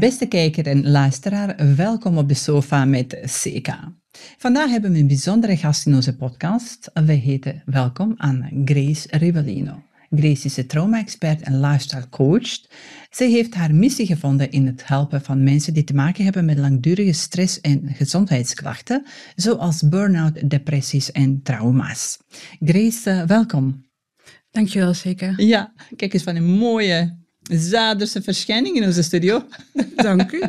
Beste kijker en luisteraar, welkom op de sofa met CK. Vandaag hebben we een bijzondere gast in onze podcast. We heten welkom aan Grace Rivellino. Grace is een trauma-expert en lifestyle coach. Zij heeft haar missie gevonden in het helpen van mensen die te maken hebben met langdurige stress en gezondheidsklachten, zoals burn-out, depressies en trauma's. Grace, eh, welkom. Dankjewel, zeker. Ja, kijk eens van een mooie Zaderse dus verschijning in onze studio. Dank u,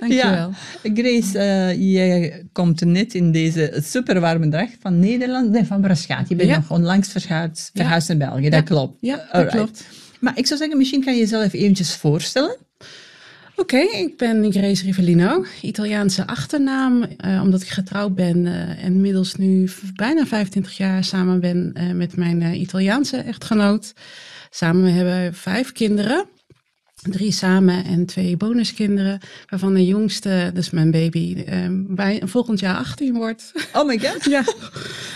Dankjewel. Ja. Grace, eh, jij komt net in deze superwarme dag van Nederland, nee, van Braschaat. Je bent nog onlangs verhuisd, verhuisd naar België, dat klopt. Ja, dat klopt. Maar ik zou zeggen, misschien kan je jezelf eventjes voorstellen. Oké, ik ben Grace Rivellino, Italiaanse achternaam, eh, omdat ik getrouwd ben uh, en middels nu bijna 25 jaar samen ben met mijn Italiaanse echtgenoot. Samen hebben we vijf kinderen. Drie samen en twee bonuskinderen, waarvan de jongste, dus mijn baby, ehm, bij, volgend jaar 18 wordt. Oh my god. ja.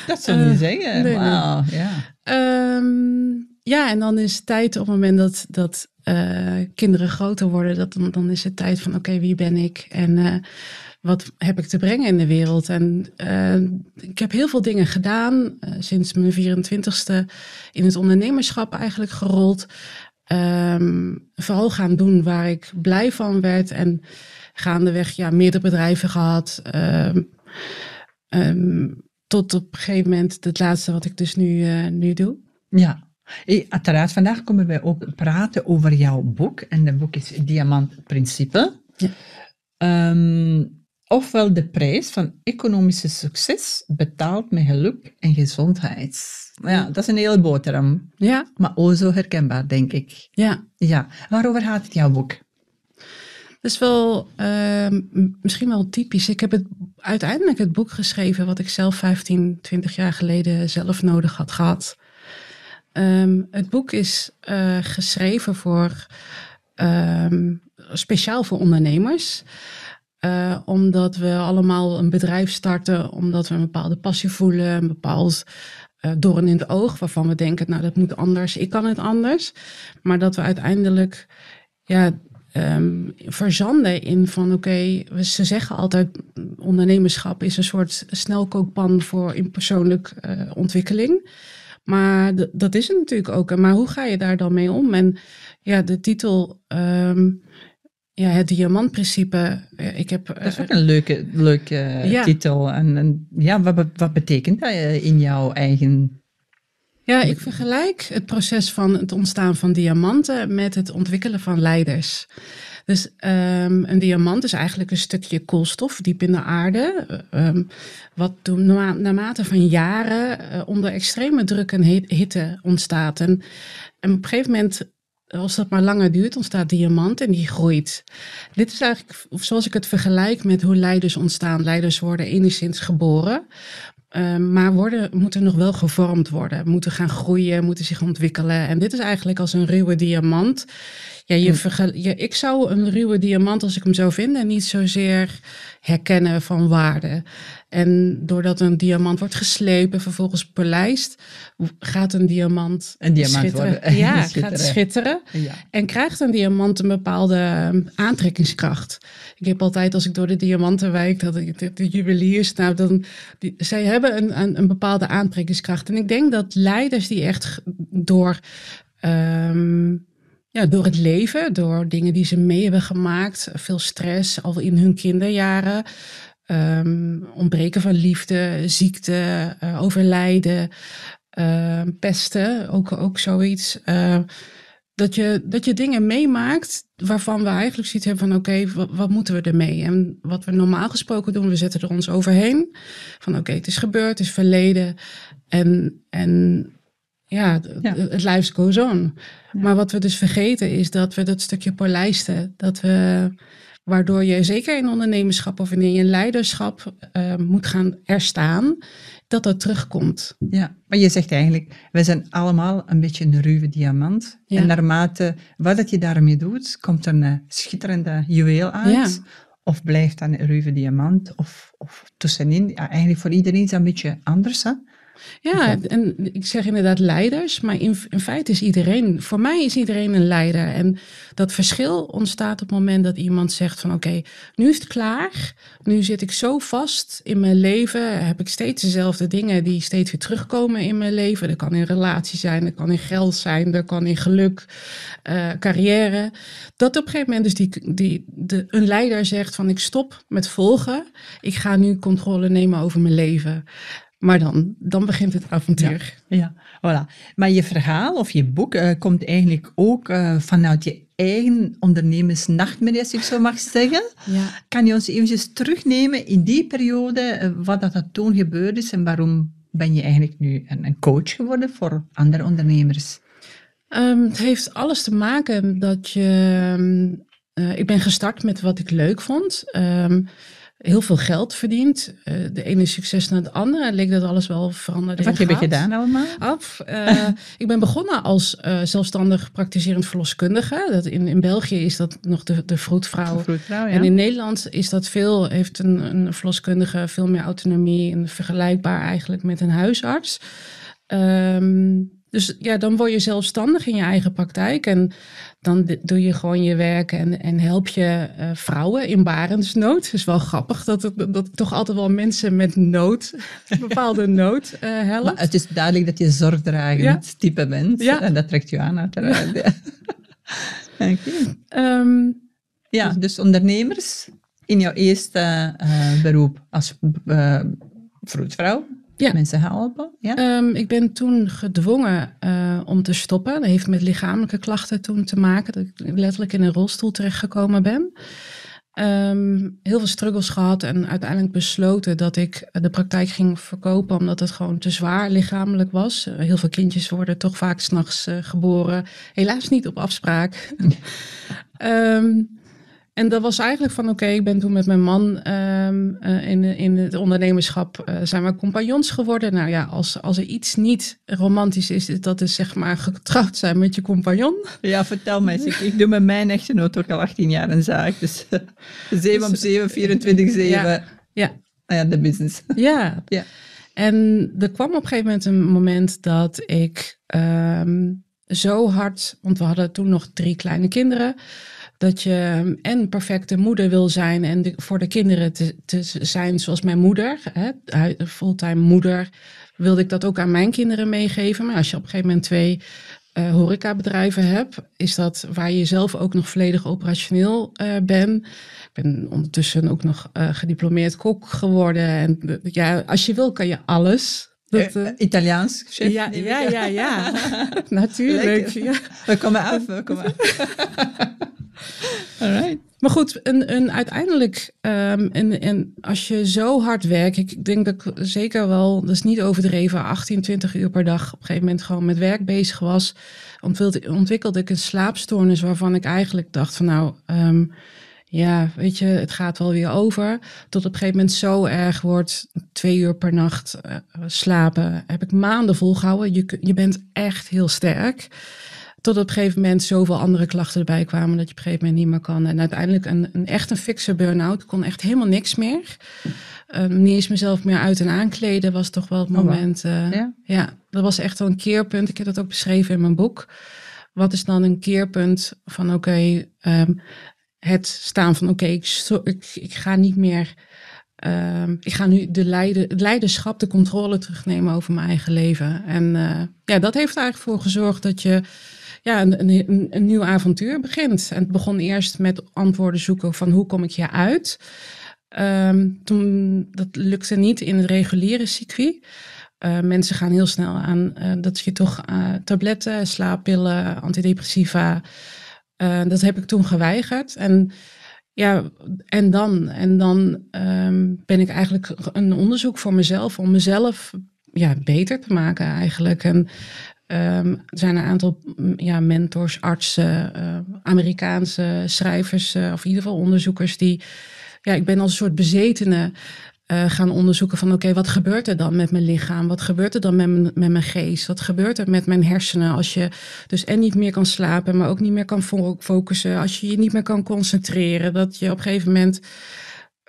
Dat zou je niet eh, zeggen. Ja. Ehm, ja, en dan is het tijd op het moment dat, dat eh, kinderen groter worden, dat, dan, dan is het tijd van oké, wie ben ik? En eh, wat heb ik te brengen in de wereld? En eh, ik heb heel veel dingen gedaan eh, sinds mijn 24ste in het ondernemerschap eigenlijk gerold. Um, vooral gaan doen waar ik blij van werd en gaandeweg ja, meerdere bedrijven gehad. Ehm, ehm, tot op een gegeven moment het laatste wat ik dus nu, eh, nu doe. Ja, uiteraard, vandaag komen we ook praten over jouw boek. En dat boek is diamantprincipes. Ja ofwel de prijs van economische succes betaald met geluk en gezondheid. Ja, dat is een hele boterham. Ja. Maar o oh, zo herkenbaar, denk ik. Ja. Ja. Waarover gaat het jouw boek? Dat is wel ehm, misschien wel typisch. Ik heb het, uiteindelijk het boek geschreven wat ik zelf 15, 20 jaar geleden zelf nodig had gehad. Ehm, het boek is eh, geschreven voor ehm, speciaal voor ondernemers. Eh, omdat we allemaal een bedrijf starten, omdat we een bepaalde passie voelen, een bepaald door eh, doorn in het oog, waarvan we denken, nou dat moet anders, ik kan het anders. Maar dat we uiteindelijk ja, ehm, verzanden in van oké, ze zeggen altijd ondernemerschap is een soort snelkookpan voor in persoonlijk eh, ontwikkeling. Maar dat is het natuurlijk ook. Maar hoe ga je daar dan mee om? En ja, de titel ehm, ja, het diamantprincipe. Ik heb, dat is ook eh, een leuke, leuke eh, titel. En, ja, wat, wat betekent dat eh, in jouw eigen. Ja, ik vergelijk het proces van het ontstaan van diamanten met het ontwikkelen van leiders. Dus ehm, een diamant is eigenlijk een stukje koolstof diep in de aarde, um, wat door, naarmate van jaren onder extreme druk en hitte ontstaat. En, en op een gegeven moment als dat maar langer duurt, ontstaat diamant en die groeit. Dit is eigenlijk, zoals ik het vergelijk met hoe leiders ontstaan. Leiders worden enigszins geboren, Ehm, maar worden, moeten nog wel gevormd worden, moeten gaan groeien, moeten zich ontwikkelen. En dit is eigenlijk als een ruwe diamant. Ja, hm. je ik zou een ruwe diamant, als ik hem zou vinden, niet zozeer herkennen van waarde. En doordat een diamant wordt geslepen, vervolgens polijst, gaat een diamant, schitteren. Ja, gaat schitteren. En krijgt een diamant een bepaalde ehm, aantrekkingskracht. Ik heb altijd, als ik door de diamantenwijk, dat ik de, de juweliers, nou, dan, die, zij hebben hebben een, een, een bepaalde aantrekkingskracht. En ik denk dat leiders die echt door. Ehm, ja, door het leven, door dingen die ze mee hebben gemaakt, veel stress al in hun kinderjaren, ehm, ontbreken van liefde, ziekte, eh, overlijden, ehm, pesten, ook, ook zoiets. Eh, dat je, dat je dingen meemaakt waarvan we eigenlijk zoiets hebben van oké, wat, moeten we ermee? En wat we normaal gesproken doen, we zetten er ons overheen. Van oké, het is gebeurd, het is verleden. En, en ja, het lives goes on. Maar wat we dus vergeten is dat we dat stukje polijsten, dat we Waardoor je zeker in ondernemerschap of in je leiderschap eh, moet gaan erstaan dat dat terugkomt. Ja, maar je zegt eigenlijk, we zijn allemaal een beetje een ruwe diamant. En naarmate wat dat je daarmee doet, komt er een schitterende juweel uit. Of blijft dan een ruwe diamant, of, of tussenin. Ja, eigenlijk voor iedereen is dat een beetje anders. Hè? Ja, en ik zeg inderdaad leiders, maar in, feite is iedereen, voor mij is iedereen een leider. En dat verschil ontstaat op het moment dat iemand zegt van oké, nu is het klaar, nu zit ik zo vast in mijn leven, heb ik steeds dezelfde dingen die steeds weer terugkomen in mijn leven. Dat kan in relatie zijn, dat kan in geld zijn, dat kan in geluk, eh, carrière. Dat op een gegeven moment dus die, die, de, een leider zegt van ik stop met volgen, ik ga nu controle nemen over mijn leven. Maar dan, dan begint het avontuur. Ja, ja, voilà. Maar je verhaal of je boek eh, komt eigenlijk ook eh, vanuit je eigen ondernemersnachtmerrie, als ik zo mag zeggen. Ja. Kan je ons eventjes terugnemen in die periode, eh, wat dat, dat toen gebeurd is en waarom ben je eigenlijk nu een, een coach geworden voor andere ondernemers? Ehm, het heeft alles te maken dat je... Ehm, ik ben gestart met wat ik leuk vond. Ehm, heel veel geld verdiend. Eh, de ene succes na het andere. Leek dat alles wel veranderd. Wat heb je gedaan allemaal? Af. Eh, ik ben begonnen als eh, zelfstandig praktiserend verloskundige. Dat in, in België is dat nog de, de vroedvrouw. En in Nederland is dat veel, heeft een, een verloskundige veel meer autonomie en vergelijkbaar eigenlijk met een huisarts. Um, dus ja, dan word je zelfstandig in je eigen praktijk en dan doe je gewoon je werk en, en help je eh, vrouwen in barensnood. Het is wel grappig dat, het, dat toch altijd wel mensen met nood, bepaalde nood uh, het is duidelijk dat je zorgdragend ja. type bent ja. en dat trekt je aan uiteraard. Ja. je. Ehm, ja, dus-, dus, ondernemers in jouw eerste eh, beroep als vroedvrouw ja. mensen helpen? Ja? Ehm, ik ben toen gedwongen eh, om te stoppen. Dat heeft met lichamelijke klachten toen te maken. Dat ik letterlijk in een rolstoel terechtgekomen ben. Ehm, heel veel struggles gehad en uiteindelijk besloten dat ik de praktijk ging verkopen omdat het gewoon te zwaar lichamelijk was. heel veel kindjes worden toch vaak s'nachts uh, geboren, helaas niet op afspraak. um, En dat was eigenlijk van oké, ik ben toen met mijn man ehm, eh, in, in het ondernemerschap eh, zijn we compagnons geworden. Nou ja, als, als er iets niet romantisch is, dat is dus zeg maar getrouwd zijn met je compagnon. Ja, vertel mij. Ik, ik doe met mijn echtgenoot ook al 18 jaar een zaak. Dus zeven 7 op 7, 24, 7. Ja, ah ja. de business. Ja. ja. En er kwam op een gegeven moment een moment dat ik ehm, zo hard, want we hadden toen nog drie kleine kinderen dat je en perfecte moeder wil zijn en voor de kinderen te, zijn zoals mijn moeder, hè, fulltime moeder, wilde ik dat ook aan mijn kinderen meegeven. Maar als je op een gegeven moment twee uh, horecabedrijven hebt, is dat waar je zelf ook nog volledig operationeel uh, eh, bent. Ik ben ondertussen ook nog eh, gediplomeerd kok geworden. En ja, als je wil kan je alles. Dat, Italiaans, chef? Ja, ja, ja, ja. Natuurlijk. Ja. We komen af, we komen af. Maar goed, en, uiteindelijk, ehm, en, en als je zo hard werkt, ik denk dat ik zeker wel, dat is niet overdreven, 18, 20 uur per dag op een gegeven moment gewoon met werk bezig was, ontwikkelde ik een slaapstoornis waarvan ik eigenlijk dacht van nou, ehm, ja, weet je, het gaat wel weer over. Tot op een gegeven moment zo erg wordt, twee uur per nacht eh, slapen, heb ik maanden volgehouden. Je, je bent echt heel sterk. Tot op een gegeven moment zoveel andere klachten erbij kwamen dat je op een gegeven moment niet meer kan. En uiteindelijk een, een echt een fixe burn-out. kon echt helemaal niks meer. Ehm, niet eens mezelf meer uit en aankleden was toch wel het oh, moment. Eh, ja? dat was echt wel een keerpunt. Ik heb dat ook beschreven in mijn boek. Wat is dan een keerpunt van oké, ehm, het staan van oké, ik, ik, ga niet meer ehm, ik ga nu de leiden, het leiderschap, de controle terugnemen over mijn eigen leven. En eh, ja, dat heeft er eigenlijk voor gezorgd dat je ja, een, een, nieuw avontuur begint. En het begon eerst met antwoorden zoeken van hoe kom ik hier uit. Ehm, toen, dat lukte niet in het reguliere circuit. Eh, mensen gaan heel snel aan eh, dat je toch eh, tabletten, slaappillen, antidepressiva. dat heb ik toen geweigerd. En ja, en dan? En dan ehm, ben ik eigenlijk een onderzoek voor mezelf om mezelf ja, beter te maken eigenlijk. En Um, er zijn een aantal mm, ja, mentors, artsen, eh, Amerikaanse schrijvers, eh, of in ieder geval onderzoekers, die. Ja, ik ben als een soort bezetene eh, gaan onderzoeken van oké, wat gebeurt er dan met mijn lichaam? Wat gebeurt er dan met, met mijn geest? Wat gebeurt er met mijn hersenen als je dus en niet meer kan slapen, maar ook niet meer kan focussen, als je je niet meer kan concentreren, dat je op een gegeven moment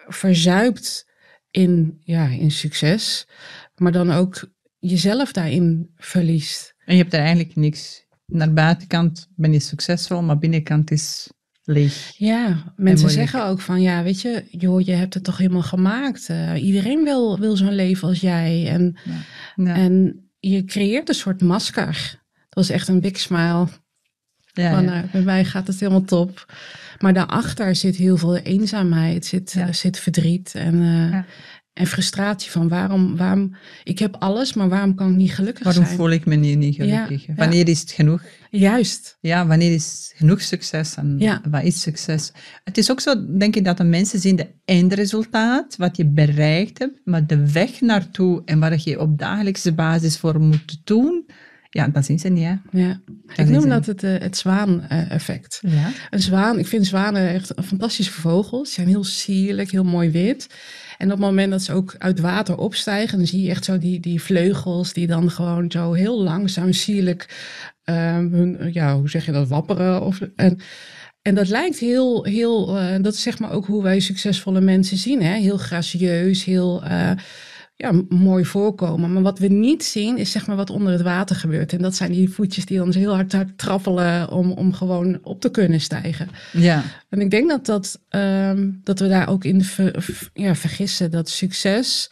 verzuipt in, ja, in succes, maar dan ook jezelf daarin verliest. En je hebt er eigenlijk niks. Naar buitenkant ben je succesvol, maar binnenkant is leeg. Ja, mensen zeggen ook van ja, weet je, joh, je hebt het toch helemaal gemaakt. Eh, iedereen wil, wil zo'n leven als jij. En, ja. en je creëert een soort masker. Dat was echt een big smile. Ja, van, uh, bij mij gaat het helemaal top. Maar daarachter zit heel veel eenzaamheid, zit, eh, zit verdriet. En, en frustratie van waarom, waarom, ik heb alles, maar waarom kan ik niet gelukkig zijn? Waarom voel ik me niet, niet gelukkig? wanneer is het genoeg? Juist. Ja, wanneer is genoeg succes en ja. wat is succes? Het is ook zo, denk ik, dat de mensen zien de eindresultaat, wat je bereikt hebt, maar de weg naartoe en waar je op dagelijkse basis voor moet doen, ja, dat zien ze niet, hè? Ja. ik noem dat het, eh, het zwaan-effect. Eh, ja? Een zwaan, ik vind zwanen echt fantastische vogels. Ze zijn heel sierlijk, heel mooi wit. En op het moment dat ze ook uit water opstijgen, dan zie je echt zo die, die vleugels die dan gewoon zo heel langzaam, sierlijk, ehm, hun, ja, hoe zeg je dat, wapperen. Of, en, en dat lijkt heel, heel eh, dat is zeg maar ook hoe wij succesvolle mensen zien, hè? heel gracieus, heel... Eh, ja, mooi voorkomen. Maar wat we niet zien is zeg maar wat onder het water gebeurt. En dat zijn die voetjes die dan heel hard, trappelen om, om gewoon op te kunnen stijgen. Ja. En ik denk dat, dat, ehm, dat we daar ook in ja, vergissen dat succes,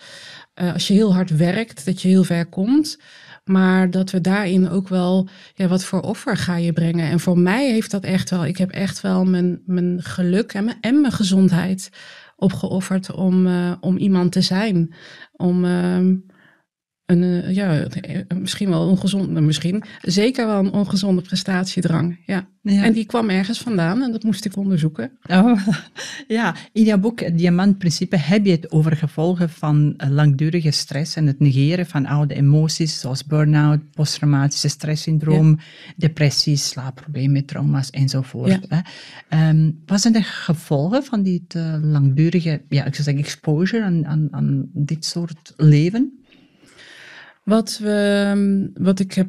eh, als je heel hard werkt, dat je heel ver komt. Maar dat we daarin ook wel, ja, wat voor offer ga je brengen? En voor mij heeft dat echt wel, ik heb echt wel mijn, mijn geluk en mijn, en mijn gezondheid opgeofferd om, eh, om iemand te zijn. Om ehm, een, eh, ja, eh, misschien wel ongezonde, nou, misschien zeker wel een ongezonde prestatiedrang. Ja. En die kwam ergens vandaan en dat moest ik onderzoeken. Oh, ja, in jouw boek Diamantprincipes Diamantprincipe heb je het over gevolgen van eh, langdurige stress en het negeren van oude emoties zoals burn-out, posttraumatische stresssyndroom, ja. depressies, slaapproblemen, trauma's enzovoort. Ja. Ehm, wat zijn de gevolgen van dit langdurige ja, ik zou zeggen exposure aan, aan dit soort leven? Wat, we, ehm, wat ik heb,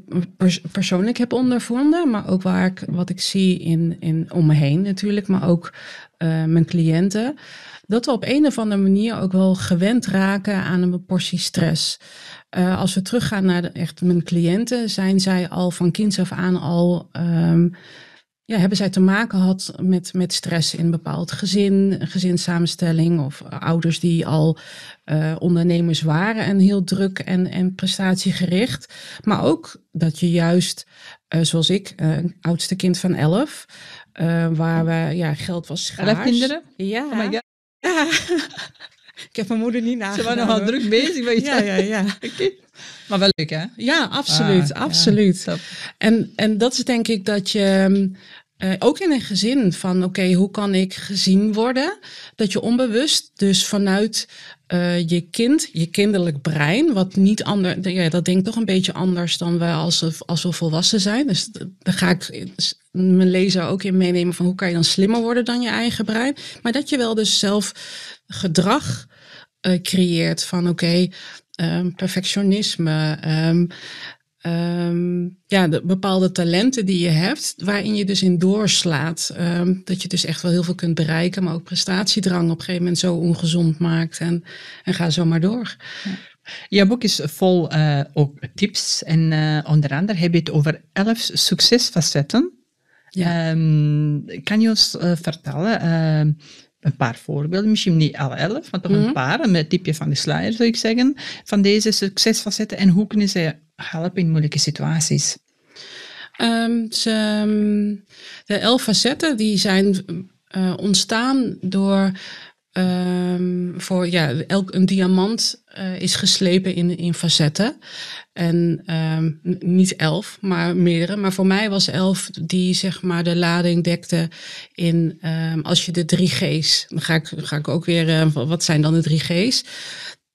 persoonlijk heb ondervonden, maar ook waar ik, wat ik zie in, in, om me heen natuurlijk, maar ook eh, mijn cliënten, dat we op een of andere manier ook wel gewend raken aan een portie stress. Eh, als we teruggaan naar echt mijn cliënten, zijn zij al van kinds af aan al ehm, ja, hebben zij te maken gehad met, met stress in een bepaald gezin, gezinssamenstelling of ouders die al eh, ondernemers waren en heel druk en, en prestatiegericht. Maar ook dat je juist, eh, zoals ik, eh, een oudste kind van elf, waar we, ja, geld was schaars. Elf kinderen? Ja. Oh Ik heb mijn moeder niet nagedaan. Ze waren nogal druk bezig Ja, ja, ja. Maar wel leuk, hè? Ja, absoluut. Ah, absoluut. en, en dat is denk ik dat je... Mm, eh, ook in een gezin van oké, hoe kan ik gezien worden? Dat je onbewust dus vanuit eh, je kind, je kinderlijk brein, wat niet anders, ja, dat denkt toch een beetje anders dan wij als, als we volwassen zijn. Dus daar ga ik mijn lezer ook in meenemen van hoe kan je dan slimmer worden dan je eigen brein. Maar dat je wel dus zelf gedrag eh, creëert van oké, ehm, perfectionisme, ehm, ehm, ja, de bepaalde talenten die je hebt, waarin je dus in doorslaat. dat je dus echt wel heel veel kunt bereiken, maar ook prestatiedrang op een gegeven moment zo ongezond maakt en, en ga zo maar door. Ja. boek is vol uh, ook tips en eh, onder andere heb je het over elf succesfacetten. kan je ons vertellen een paar voorbeelden, misschien niet alle elf, maar toch een mhm. paar, met het tipje van de sluier zou ik zeggen, van deze succesfacetten en hoe kunnen ze helpen in moeilijke situaties? Ehm, ehm, de elf facetten die zijn eh, ontstaan door Ehm, voor, ja, elk, een diamant eh, is geslepen in, in facetten. En ehm, niet elf, maar meerdere. Maar voor mij was elf die zeg maar de lading dekte in ehm, als je de drie G's. Dan ga ik, ga ik ook weer, uh, wat zijn dan de drie G's?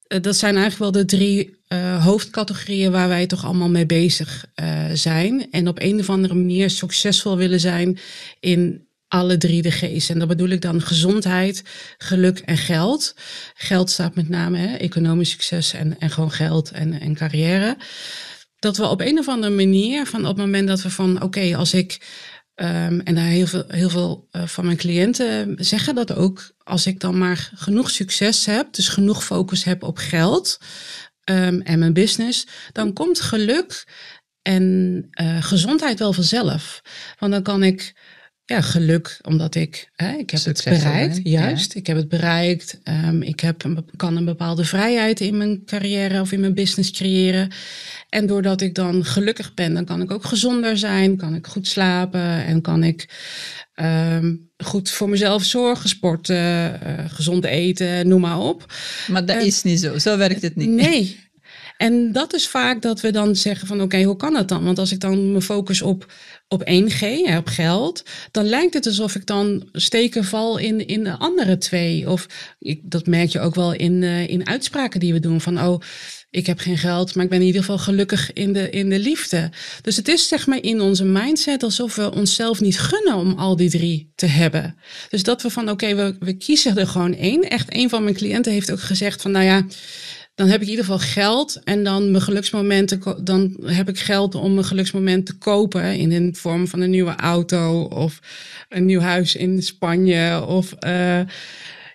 Eh, dat zijn eigenlijk wel de drie hoofdcategorieën waar wij toch allemaal mee bezig zijn. En op een of andere manier succesvol willen zijn in alle drie de G's. En dan bedoel ik dan gezondheid, geluk en geld. Geld staat met name hè, economisch succes en, en gewoon geld en, en carrière. Dat we op een of andere manier, van op het moment dat we van oké, als ik Um, en daar heel veel, heel veel eh, van mijn cliënten zeggen dat ook. Als ik dan maar genoeg succes heb, dus genoeg focus heb op geld ehm, en mijn business, dan komt geluk en eh, gezondheid wel vanzelf. Want dan kan ik ja, geluk, omdat ik, hè, ik heb het bereikt. Juist, ik heb het bereikt. Ehm, ik heb kan een bepaalde vrijheid in mijn carrière of in mijn business creëren. En doordat ik dan gelukkig ben, dan kan ik ook gezonder zijn, kan ik goed slapen en kan ik ehm, goed voor mezelf zorgen, sporten, eh, gezond eten, noem maar op. Maar dat is niet zo, zo werkt het niet. Nee, en dat is vaak dat we dan zeggen van oké, hoe kan dat dan? Want als ik dan me focus op, op 1G, hè, op geld, dan lijkt het alsof ik dan steken val in, in de andere twee. Of ik, dat merk je ook wel in, eh, in uitspraken die we doen van oh, ik heb geen geld, maar ik ben in ieder geval gelukkig in de, in de liefde. Dus het is zeg maar in onze mindset alsof we onszelf niet gunnen om al die drie te hebben. Dus dat we van oké, we, we kiezen er gewoon één. Echt, een van mijn cliënten heeft ook gezegd van nou ja, dan heb ik in ieder geval geld. En dan mijn geluksmomenten, dan heb ik geld om mijn geluksmoment te kopen. In de vorm van een nieuwe auto of een nieuw huis in Spanje. Of eh,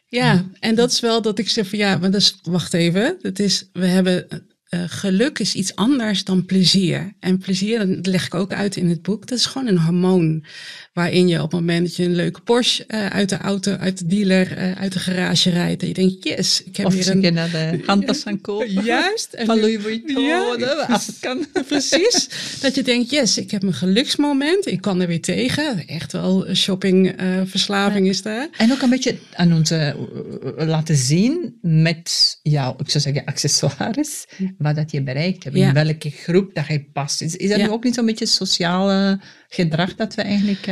ja, mm. en dat is wel dat ik zeg van ja, maar dat is, wacht even. Dat is, we hebben eh, geluk is iets anders dan plezier. En plezier, dat leg ik ook uit in het boek, dat is gewoon een hormoon. Waarin je op het moment dat je een leuke Porsche eh, uit de auto, uit de dealer, eh, uit de garage rijdt. En je denkt, yes, ik heb of hier een... naar de handtas gaan kopen. Juist. En Van Louis Vuitton, ja, kan. Precies. dat je denkt, yes, ik heb een geluksmoment. Ik kan er weer tegen. Echt wel shoppingverslaving eh, is daar. En ook een beetje aan ons laten zien met, jouw, ik zou zeggen accessoires. Hm. Wat dat je bereikt hebt. In welke groep dat je past. Is, dat nu ook niet zo'n beetje sociaal gedrag dat we eigenlijk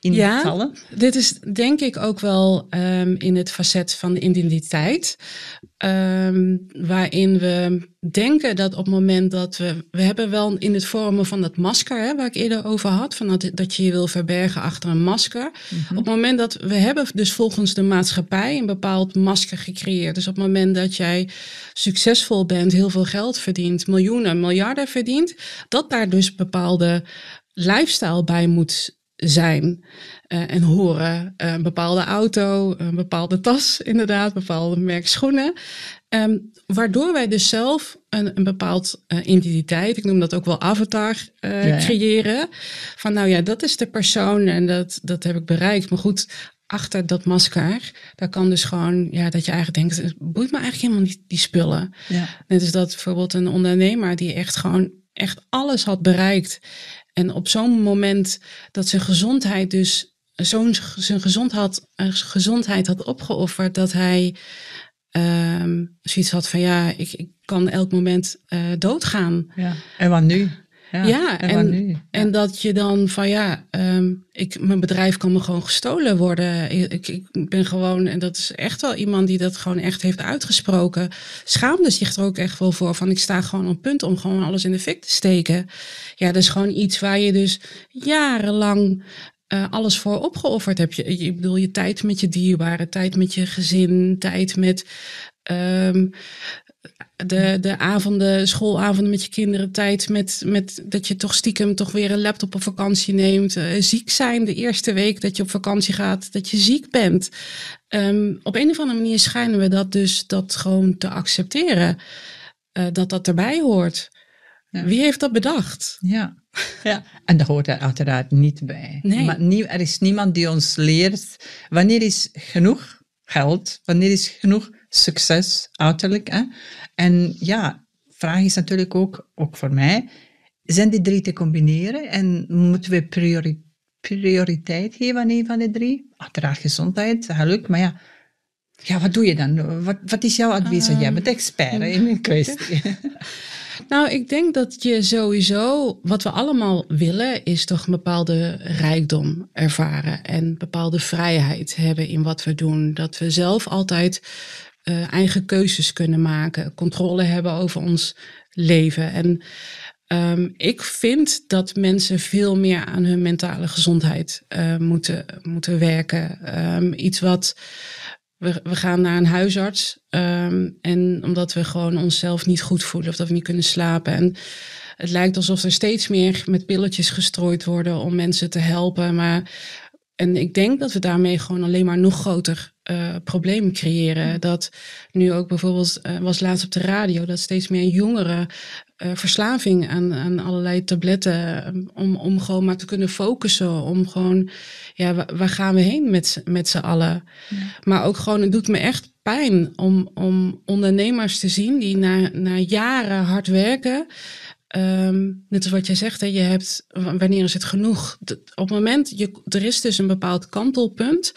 in ja, vallen? Dit is denk ik ook wel ehm, in het facet van de identiteit. Ehm, waarin we denken dat op het moment dat we. We hebben wel in het vormen van dat masker, hè, waar ik eerder over had, van dat, dat je je wil verbergen achter een masker. Mhm. Op het moment dat we hebben dus volgens de maatschappij een bepaald masker gecreëerd. Dus op het moment dat jij succesvol bent, heel veel geld verdient, miljoenen, miljarden verdient, dat daar dus bepaalde lifestyle bij moet zijn eh, en horen. Eh, een bepaalde auto, een bepaalde tas, inderdaad, bepaalde merk schoenen. Um, waardoor wij dus zelf een, een bepaald eh, identiteit, ik noem dat ook wel avatar, creëren. Van nou ja, dat is de persoon en dat, dat heb ik bereikt. Maar goed, achter dat masker, daar kan dus gewoon, ja, dat je eigenlijk denkt, het boeit me eigenlijk helemaal niet die spullen. Ja. Net is dat bijvoorbeeld een ondernemer die echt gewoon echt alles had bereikt en op zo'n moment dat zijn gezondheid dus zo'n zijn gezond had, eh, gezondheid had opgeofferd dat hij um, zoiets had van ja, ik, ik kan elk moment eh, doodgaan. Ja. En wat nu? Ja, en, en, dat je dan van ja, ehm, ik, mijn bedrijf kan me gewoon gestolen worden. Ik, ik ben gewoon, en dat is echt wel iemand die dat gewoon echt heeft uitgesproken, schaamde zich er ook echt wel voor. Van ik sta gewoon op punt om gewoon alles in de fik te steken. Ja, dat is gewoon iets waar je dus jarenlang eh, alles voor opgeofferd hebt. Je, ik bedoel, je tijd met je dierbaren, tijd met je gezin, tijd met ehm, de, de avonden, schoolavonden met je kinderen, tijd met, met dat je toch stiekem toch weer een laptop op vakantie neemt. Eh, ziek zijn de eerste week dat je op vakantie gaat, dat je ziek bent. Ehm, op een of andere manier schijnen we dat dus dat gewoon te accepteren. Eh, dat dat erbij hoort. Wie heeft dat bedacht? Ja. ja, en dat hoort er uiteraard niet bij. Nee. Maar er is niemand die ons leert wanneer is genoeg geld, wanneer is genoeg succes uiterlijk? Hè? En ja, vraag is natuurlijk ook, ook voor mij, zijn die drie te combineren en moeten we prioriteit geven aan een van de drie? Uiteraard gezondheid, geluk, maar ja, ja wat doe je dan? Wat, wat is jouw advies? Um, Jij bent expert in een kwestie. Nou, ik denk dat je sowieso, wat we allemaal willen, is toch een bepaalde rijkdom ervaren en bepaalde vrijheid hebben in wat we doen. Dat we zelf altijd eh, eigen keuzes kunnen maken, controle hebben over ons leven. En ehm, ik vind dat mensen veel meer aan hun mentale gezondheid eh, moeten, moeten werken. Ehm, iets wat we, we gaan naar een huisarts. Ehm, en omdat we gewoon onszelf niet goed voelen of dat we niet kunnen slapen. En het lijkt alsof er steeds meer met pilletjes gestrooid worden om mensen te helpen. Maar en ik denk dat we daarmee gewoon alleen maar nog groter uh, problemen creëren. Mm. Dat nu ook bijvoorbeeld, eh, was laatst op de radio, dat steeds meer jongeren eh, verslaving aan, aan allerlei tabletten. om, om gewoon maar te kunnen focussen. Om gewoon, ja, waar, gaan we heen met, met z'n allen? Maar ook gewoon, het doet me echt pijn om, om ondernemers te zien die na, na jaren hard werken. Ehm, net als wat jij zegt, hè, je hebt, wanneer is het genoeg? op het moment, je, er is dus een bepaald kantelpunt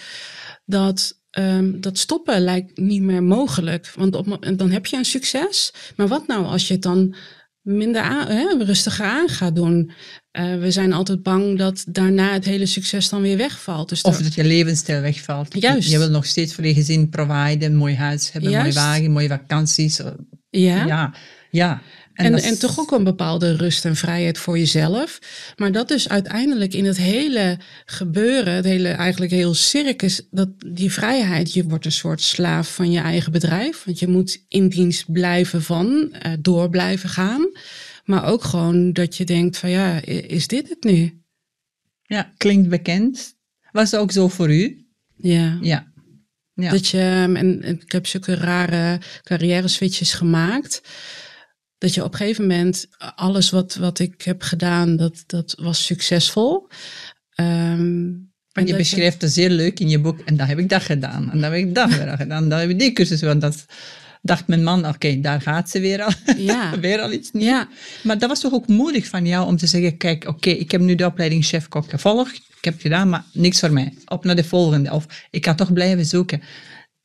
dat, ehm, dat stoppen lijkt niet meer mogelijk. Want op, dan heb je een succes, maar wat nou als je het dan minder hè, rustiger aan gaat doen? Eh, we zijn altijd bang dat daarna het hele succes dan weer wegvalt. Dus of dat je levensstijl wegvalt. Juist. Je, wil nog steeds voor je gezin providen, een mooi huis hebben, een mooi wagen, mooie vakanties. Eh, ja. ja. Ja, en, en, toch ook een bepaalde rust en vrijheid voor jezelf. Maar dat dus uiteindelijk in het hele gebeuren, het hele eigenlijk heel circus, dat die vrijheid, je wordt een soort slaaf van je eigen bedrijf. Want je moet in dienst blijven van, eh, door blijven gaan. Maar ook gewoon dat je denkt van ja, is dit het nu? Ja, klinkt bekend. Was ook zo voor u? Ja. Ja. ja. Dat je, ehm, en ik heb zulke rare carrière switches gemaakt dat je op een gegeven moment eh, alles wat, wat ik heb gedaan, dat, dat was succesvol. Ehm, en je beschrijft dat zeer leuk in je boek. En dan heb ik dat gedaan. En dan heb ik dat gedaan. En dan heb ik die cursus. Want dat dacht mijn man, oké, daar gaat ze weer al. Ja. weer al iets nieuws. Ja. Maar dat was toch ook moedig van jou om te zeggen, kijk, oké, ik heb nu de opleiding chef-kok gevolgd. Ik heb gedaan, maar niks voor mij. Op naar de volgende. Of ik ga toch blijven zoeken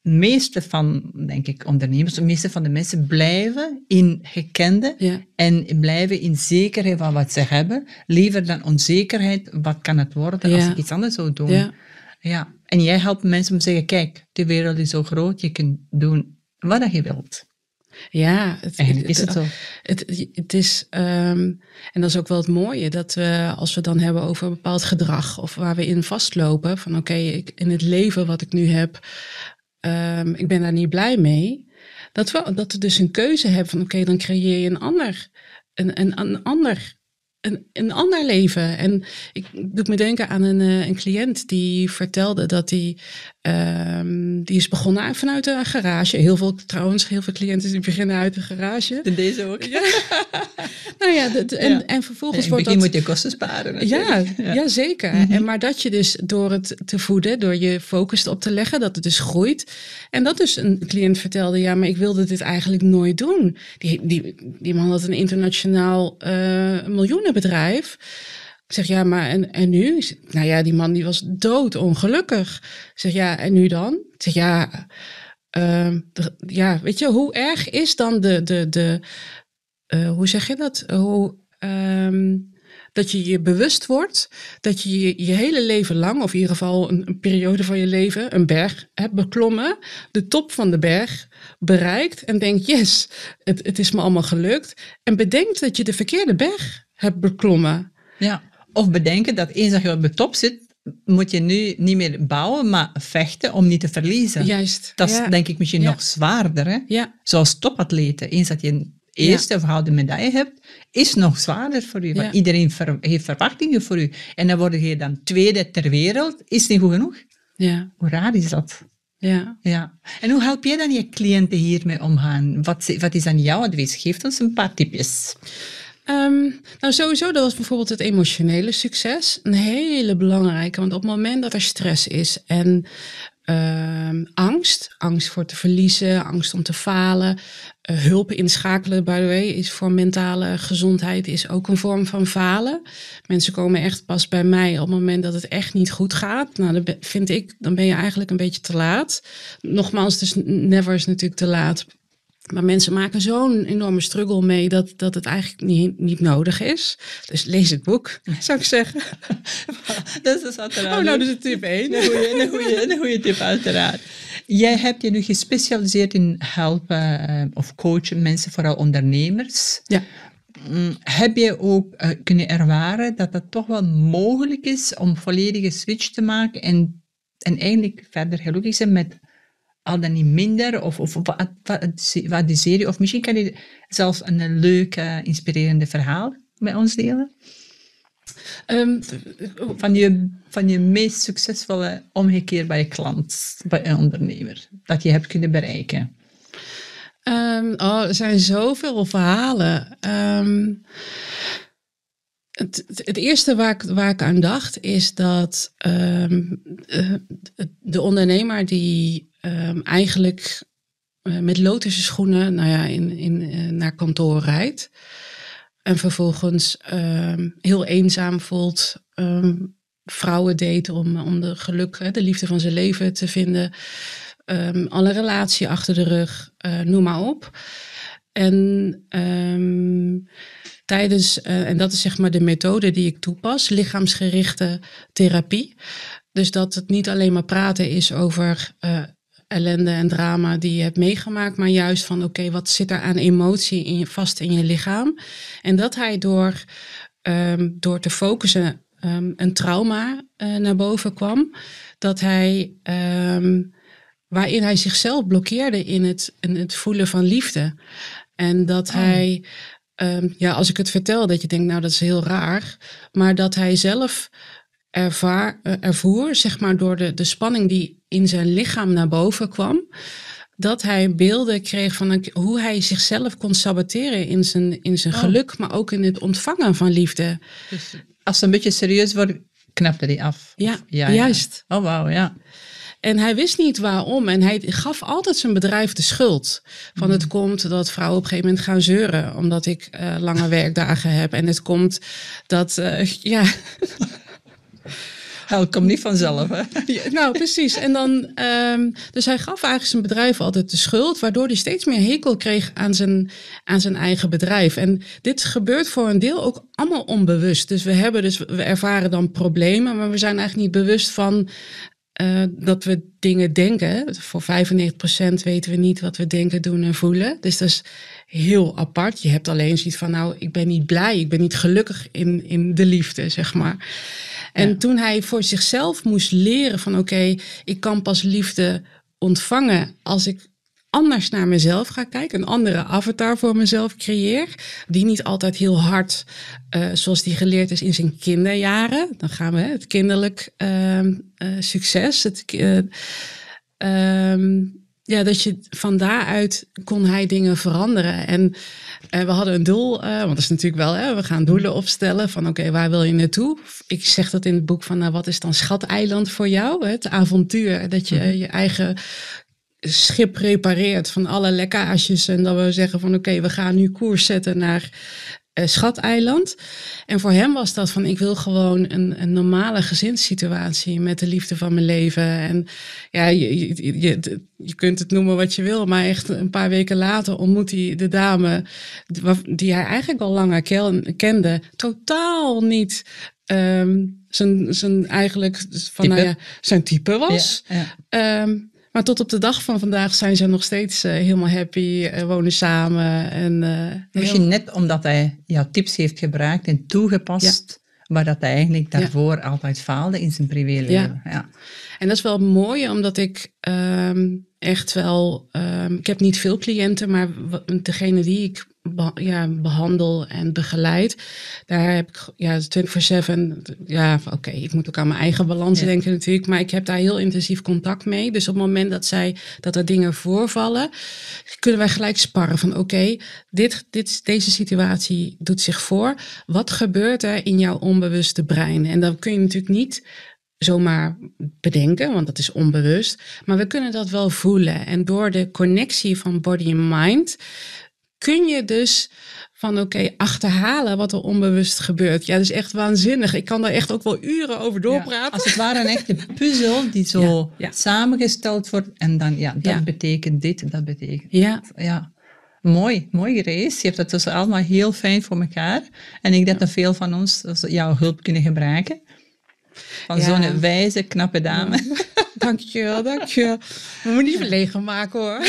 meeste van, denk ik, ondernemers, de meeste van de mensen blijven in gekende en blijven in zekerheid van wat ze hebben, liever dan onzekerheid, wat kan het worden als ik iets anders zou doen. Ja. ja. En jij helpt mensen om te zeggen, kijk, de wereld is zo groot, je kunt doen wat je wilt. Ja, het, Eigenlijk is het, zo. Het, is, ehm, en dat is ook wel het mooie, dat we als we dan hebben over een bepaald gedrag of waar we in vastlopen, van oké, in het leven wat ik nu heb, Ehm, ik ben daar niet blij mee. Dat we, dat we dus een keuze hebben van oké, dan creëer je een ander, een, een, een ander een, een ander leven. En ik doe me denken aan een, eh, een cliënt die vertelde dat hij ehm, die is begonnen vanuit een garage. Heel veel, trouwens, heel veel cliënten die beginnen uit een garage. En deze ook. Ja. nou ja, dat, en, en vervolgens wordt dat... moet je kosten sparen ja, ja, zeker. Mhm. en, maar dat je dus door het te voeden, door je focus op te leggen, dat het dus groeit. En dat dus een cliënt vertelde, ja, maar ik wilde dit eigenlijk nooit doen. Die, die, die man had een internationaal uh, eh, miljoenen bedrijf. Ik zeg, ja, maar en, en nu? nou ja, die man die was doodongelukkig. Ik zeg, ja, en nu dan? Ik zeg, ja, ehm, ja weet je, hoe erg is dan de, de, de eh, hoe zeg je dat? Hoe, ehm, dat je je bewust wordt dat je je, hele leven lang, of in ieder geval een, periode van je leven, een berg hebt beklommen, de top van de berg bereikt en denkt, yes, het, het is me allemaal gelukt. En bedenkt dat je de verkeerde berg heb beklommen. Ja, of bedenken dat eens dat je op de top zit, moet je nu niet meer bouwen, maar vechten om niet te verliezen. Juist. Dat is denk ik misschien ja. nog zwaarder. Hè? Ja. Zoals topatleten, eens dat je een eerste of gouden medaille hebt, is nog zwaarder voor u. Want iedereen heeft verwachtingen voor u. En dan word je dan tweede ter wereld, is niet goed genoeg. Ja. Hoe raar is dat? Ja. ja. En hoe help jij dan je cliënten hiermee omgaan? Wat, wat is dan jouw advies? Geef ons een paar tipjes. Ehm, nou, sowieso, dat was bijvoorbeeld het emotionele succes. Een hele belangrijke, want op het moment dat er stress is en ehm, angst, angst voor te verliezen, angst om te falen, eh, hulp inschakelen, by the way, is voor mentale gezondheid is ook een vorm van falen. Mensen komen echt pas bij mij op het moment dat het echt niet goed gaat. Nou, dan vind ik, dan ben je eigenlijk een beetje te laat. Nogmaals, dus never is natuurlijk te laat maar mensen maken zo'n enorme struggle mee dat, dat het eigenlijk niet, niet nodig is. Dus lees het boek, zou ik zeggen. dat is uiteraard. Oh, nou, dus is tip Een goede, een, goede, een goede tip, uiteraard. Jij hebt je nu gespecialiseerd in helpen eh, of coachen mensen, vooral ondernemers. Ja. Mm, heb je ook eh, kunnen ervaren dat het toch wel mogelijk is om volledige switch te maken en, en eigenlijk verder gelukkig zijn met al dan niet minder, of, of wat, wat, die serie, of misschien kan je zelfs een leuk, eh, inspirerende verhaal met ons delen. Ehm, van, je, van je meest succesvolle omgekeerbare klant, bij een ondernemer, dat je hebt kunnen bereiken. Ehm, oh, er zijn zoveel verhalen. Ehm, het, eerste waar ik, aan dacht is dat ehm, eh, de ondernemer die ehm, eigenlijk eh, met lotische schoenen nou ja, in, in, eh, naar kantoor rijdt en vervolgens ehm, heel eenzaam voelt, vrouwen date om, om de geluk, de liefde van zijn leven te vinden, alle relatie achter de rug, noem maar op. En tijdens, eh, en dat is zeg maar de methode die ik toepas, lichaamsgerichte therapie. Dus dat het niet alleen maar praten is over eh, ellende en drama die je hebt meegemaakt, maar juist van oké, wat zit er aan emotie in je, vast in je lichaam? En dat hij door, ehm, door te focussen ehm, een trauma eh, naar boven kwam, dat hij, ehm, waarin hij zichzelf blokkeerde in het, in het voelen van liefde. En dat oh. hij Ehm, ja, als ik het vertel, dat je denkt, nou dat is heel raar. Maar dat hij zelf ervaar, eh, ervoer, zeg maar door de, de spanning die in zijn lichaam naar boven kwam, dat hij beelden kreeg van hoe hij zichzelf kon saboteren in zijn, in zijn oh. geluk, maar ook in het ontvangen van liefde. Dus als ze een beetje serieus wordt, knapte hij af. Ja, juist. Oh, wauw, ja. En hij wist niet waarom. En hij gaf altijd zijn bedrijf de schuld. Van het mm. komt dat vrouwen op een gegeven moment gaan zeuren. Omdat ik uh, lange werkdagen heb. En het komt dat, uh, ja. het komt niet vanzelf, hè? nou, precies. En dan, ehm, dus hij gaf eigenlijk zijn bedrijf altijd de schuld, waardoor hij steeds meer hekel kreeg aan zijn, aan zijn eigen bedrijf. En dit gebeurt voor een deel ook allemaal onbewust. Dus we hebben dus, we ervaren dan problemen, maar we zijn eigenlijk niet bewust van eh, dat we dingen denken. Voor 95% weten we niet wat we denken, doen en voelen. Dus dat is heel apart. Je hebt alleen zoiets van, nou, ik ben niet blij, ik ben niet gelukkig in, in de liefde, zeg maar. En toen hij voor zichzelf moest leren van, oké, ik kan pas liefde ontvangen als ik anders naar mezelf ga kijken, een andere avatar voor mezelf creëer, die niet altijd heel hard, uh, zoals die geleerd is in zijn kinderjaren, dan gaan we het kinderlijk ehm, eh, succes, eh, ehm, ja, dat je van daaruit kon hij dingen veranderen. En, we hadden een doel, want dat is natuurlijk wel, hè, we gaan doelen opstellen van oké, waar wil je naartoe? Ik zeg dat in het boek van, nou, wat is dan Schateiland voor jou? Het avontuur, dat je mhm. je eigen schip repareert van alle lekkages. En dat we zeggen van oké, we gaan nu koers zetten naar uh, eh, Schateiland. En voor hem was dat van ik wil gewoon een, een normale gezinssituatie met de liefde van mijn leven. En ja, je, je, je, je, kunt het noemen wat je wil, maar echt een paar weken later ontmoet hij de dame die hij eigenlijk al langer kende. Totaal niet ehm, zijn, zijn eigenlijk van, type. Nou ja, zijn type was. Ja, ehm, maar tot op de dag van vandaag zijn ze nog steeds eh, helemaal happy, eh, wonen samen. En, uh, Misschien net omdat hij jouw tips heeft gebruikt en toegepast, ja. maar dat hij eigenlijk daarvoor altijd faalde in zijn privéleven. Ja. ja. En dat is wel mooi, omdat ik ehm, echt wel, ehm, ik heb niet veel cliënten, maar degene die ik ja, behandel en begeleid, daar heb ik ja, 24-7, ja, oké, ik moet ook aan mijn eigen balans denken natuurlijk, maar ik heb daar heel intensief contact mee. Dus op het moment dat, zij, dat er dingen voorvallen, kunnen wij gelijk sparren van oké, dit, dit, deze situatie doet zich voor. Wat gebeurt er in jouw onbewuste brein? En dan kun je natuurlijk niet zomaar bedenken, want dat is onbewust. Maar we kunnen dat wel voelen. En door de connectie van body en mind kun je dus van oké, achterhalen wat er onbewust gebeurt. Ja, dat is echt waanzinnig. Ik kan daar echt ook wel uren over doorpraten. als het ware een echte puzzel die zo samengesteld wordt. En dan, ja, dat betekent dit, en dat betekent ja. Ja. Mooi, mooi race. Je hebt dat dus allemaal heel fijn voor elkaar. En ik denk dat veel van ons jouw hulp kunnen gebruiken. Van zo'n wijze, knappe dame. Ja. Dankjewel, dankjewel. We moeten niet verlegen maken hoor.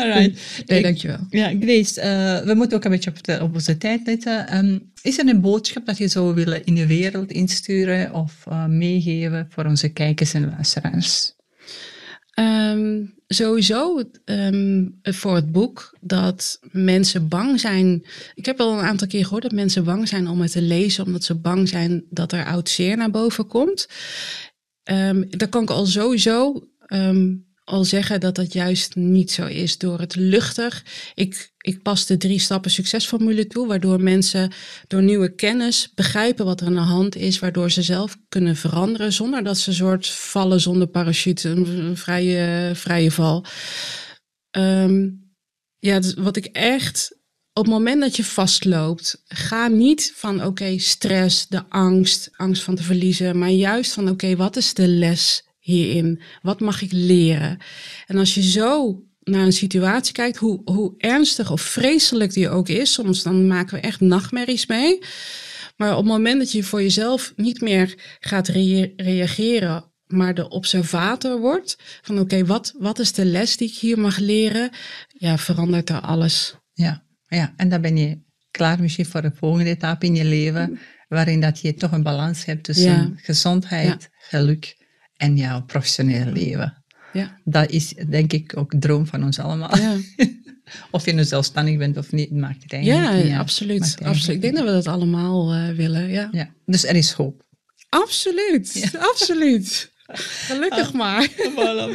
Alright. Nee, ik, dankjewel. Ja, Grace, uh, we moeten ook een beetje op, op onze tijd letten. Ehm, is er een boodschap dat je zou willen in de wereld insturen of eh, meegeven voor onze kijkers en luisteraars? Ehm, sowieso ehm, voor het boek dat mensen bang zijn. Ik heb al een aantal keer gehoord dat mensen bang zijn om het te lezen, omdat ze bang zijn dat er oud zeer naar boven komt. Um, daar kan ik al sowieso ehm, al zeggen dat dat juist niet zo is. Door het luchtig. Ik, ik pas de drie stappen succesformule toe, waardoor mensen door nieuwe kennis begrijpen wat er aan de hand is, waardoor ze zelf kunnen veranderen zonder dat ze een soort vallen zonder parachute, een vrije, vrije val. Ehm, ja, dus wat ik echt. Op het moment dat je vastloopt, ga niet van oké, stress, de angst, angst van te verliezen, maar juist van oké, wat is de les hierin? Wat mag ik leren? En als je zo naar een situatie kijkt, hoe, hoe ernstig of vreselijk die ook is, soms dan maken we echt nachtmerries mee. Maar op het moment dat je voor jezelf niet meer gaat reageren, maar de observator wordt van oké, wat, wat is de les die ik hier mag leren? Ja, verandert er alles. Ja, ja, en dan ben je klaar misschien voor de volgende etappe in je leven, mm. waarin dat je toch een balans hebt tussen gezondheid, en geluk en jouw professionele leven. Ja. Dat is denk ik ook de droom van ons allemaal. Ja. of je nu zelfstandig bent of niet, maakt het eigenlijk ja, niet uit. Absoluut, absoluut. Ik denk dat we dat allemaal eh, willen. Ja. ja. Dus er is hoop. Absoluut, absoluut. Gelukkig ah, maar.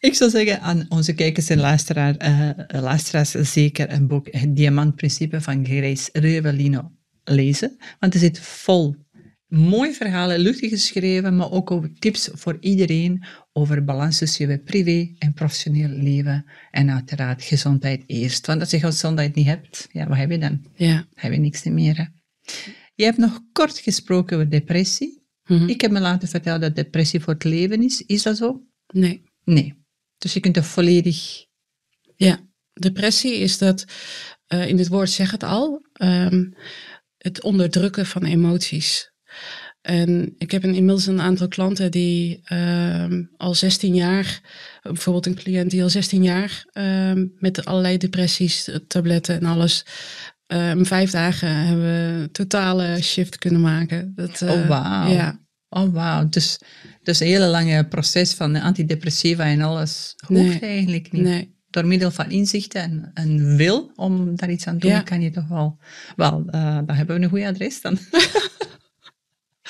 Ik zou zeggen aan onze kijkers en luisteraar, eh, luisteraars zeker een boek Het Diamantprincipe van Grace Revelino lezen. Want er zit vol mooie verhalen, luchtig geschreven, maar ook over tips voor iedereen over balans tussen je privé en professioneel leven. En uiteraard gezondheid eerst. Want als je gezondheid niet hebt, ja, wat heb je dan? Ja. heb je niks meer. Hè? Je hebt nog kort gesproken over depressie. Mhm. Ik heb me laten vertellen dat depressie voor het leven is. Is dat zo? Nee. Nee. Dus je kunt er volledig... Ja, depressie is dat, eh, in dit woord zeg het al, ehm, het onderdrukken van emoties. En ik heb een, inmiddels een aantal klanten die ehm, al 16 jaar, bijvoorbeeld een cliënt die al 16 jaar ehm, met allerlei depressies, eh, tabletten en alles, in ehm, vijf dagen hebben we een totale shift kunnen maken. Dat, eh, oh, wauw. Ja. Oh, wauw. Dus, dus een hele lange proces van antidepressiva en alles hoeft eigenlijk niet. Door middel van inzichten en, en wil om daar iets aan te doen, kan je toch wel... Wel, uh, dan hebben we een goed adres dan.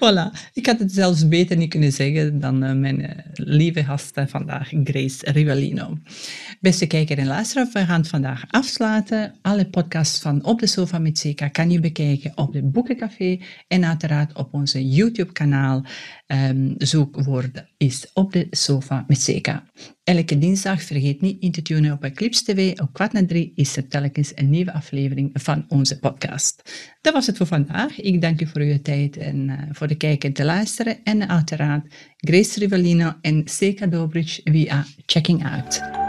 Voilà. Ik had het zelfs beter niet kunnen zeggen dan eh, mijn eh, lieve gasten eh, vandaag, Grace Rivellino. Beste kijker en luisteraar, we gaan vandaag afsluiten. Alle podcasts van Op de Sofa met CK kan je bekijken op de Boekencafé en uiteraard op onze YouTube-kanaal. Um, zoekwoord is Op de Sofa met CK. Elke dinsdag, vergeet niet in te tunen op Eclipse TV. Op kwart na drie is er telkens een nieuwe aflevering van onze podcast. Dat was het voor vandaag. Ik dank u voor uw tijd en uh, voor voor kijken en te luisteren en uiteraard Grace Rivellino en Seka Dobrich via Checking Out.